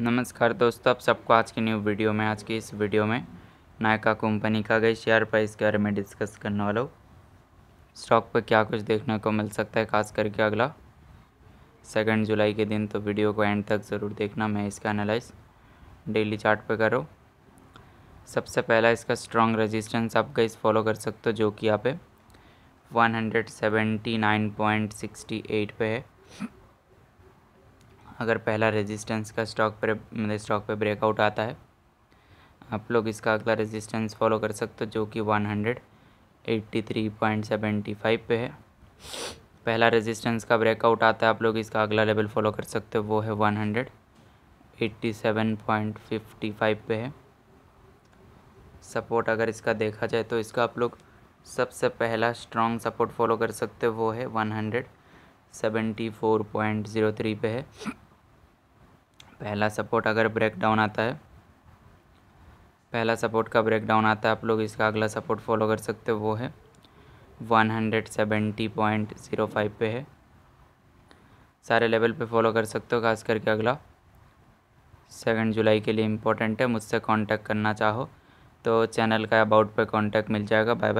नमस्कार दोस्तों आप सबको आज की न्यू वीडियो में आज की इस वीडियो में नायका कंपनी का गई शेयर प्राइस के बारे में डिस्कस करने वाला हूँ स्टॉक पर क्या कुछ देखने को मिल सकता है खास करके अगला सेकेंड जुलाई के दिन तो वीडियो को एंड तक ज़रूर देखना मैं इसका एनालाइज डेली चार्ट पर करो सबसे पहला इसका स्ट्रॉन्ग रजिस्टेंस आप गई फॉलो कर सकते हो जो कि यहाँ पे एट पे है अगर पहला रेजिस्टेंस का स्टॉक पर मतलब स्टॉक पर ब्रेकआउट आता है आप लोग इसका अगला रेजिस्टेंस फॉलो कर सकते हो जो कि one hundred eighty three point seventy five पे है पहला रेजिस्टेंस का ब्रेकआउट आता है आप लोग इसका अगला लेवल फॉलो कर सकते हो वो है one hundred eighty seven point fifty five पे है सपोर्ट अगर इसका देखा जाए तो इसका आप लोग सबसे पहला स्ट्रॉन्ग सपोर्ट फॉलो कर सकते हो वो है one hundred seventy four point zero three पे है पहला सपोर्ट अगर ब्रेक डाउन आता है पहला सपोर्ट का ब्रेक डाउन आता है आप लोग इसका अगला सपोर्ट फॉलो कर सकते हो वो है one hundred seventy point zero five पे है सारे लेवल पे फॉलो कर सकते हो खास करके अगला सेकेंड जुलाई के लिए इम्पोर्टेंट है मुझसे कांटेक्ट करना चाहो तो चैनल का अबाउट पे कांटेक्ट मिल जाएगा बाय बाय